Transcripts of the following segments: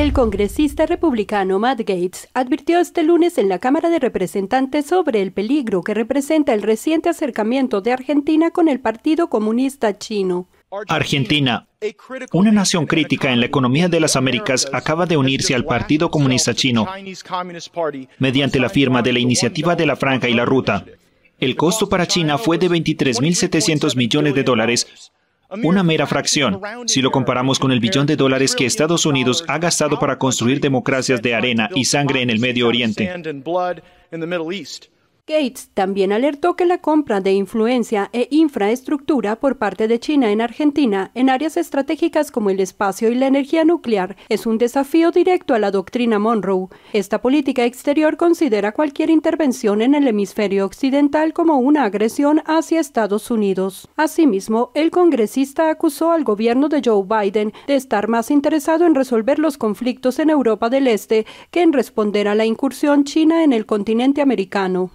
El congresista republicano Matt Gates advirtió este lunes en la Cámara de Representantes sobre el peligro que representa el reciente acercamiento de Argentina con el Partido Comunista Chino. Argentina, una nación crítica en la economía de las Américas, acaba de unirse al Partido Comunista Chino mediante la firma de la iniciativa de la Franja y la Ruta. El costo para China fue de 23.700 millones de dólares, una mera fracción, si lo comparamos con el billón de dólares que Estados Unidos ha gastado para construir democracias de arena y sangre en el Medio Oriente. Gates también alertó que la compra de influencia e infraestructura por parte de China en Argentina en áreas estratégicas como el espacio y la energía nuclear es un desafío directo a la doctrina Monroe. Esta política exterior considera cualquier intervención en el hemisferio occidental como una agresión hacia Estados Unidos. Asimismo, el congresista acusó al gobierno de Joe Biden de estar más interesado en resolver los conflictos en Europa del Este que en responder a la incursión china en el continente americano.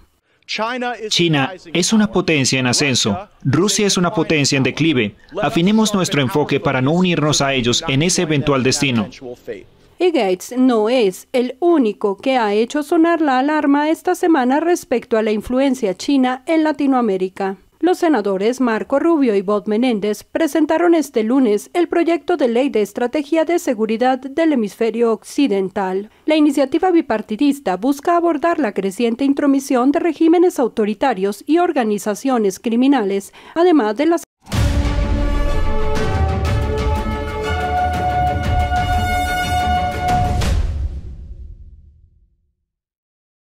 China es una potencia en ascenso, Rusia es una potencia en declive. Afinemos nuestro enfoque para no unirnos a ellos en ese eventual destino. Y Gates no es el único que ha hecho sonar la alarma esta semana respecto a la influencia china en Latinoamérica. Los senadores Marco Rubio y Bob Menéndez presentaron este lunes el proyecto de ley de estrategia de seguridad del hemisferio occidental. La iniciativa bipartidista busca abordar la creciente intromisión de regímenes autoritarios y organizaciones criminales, además de las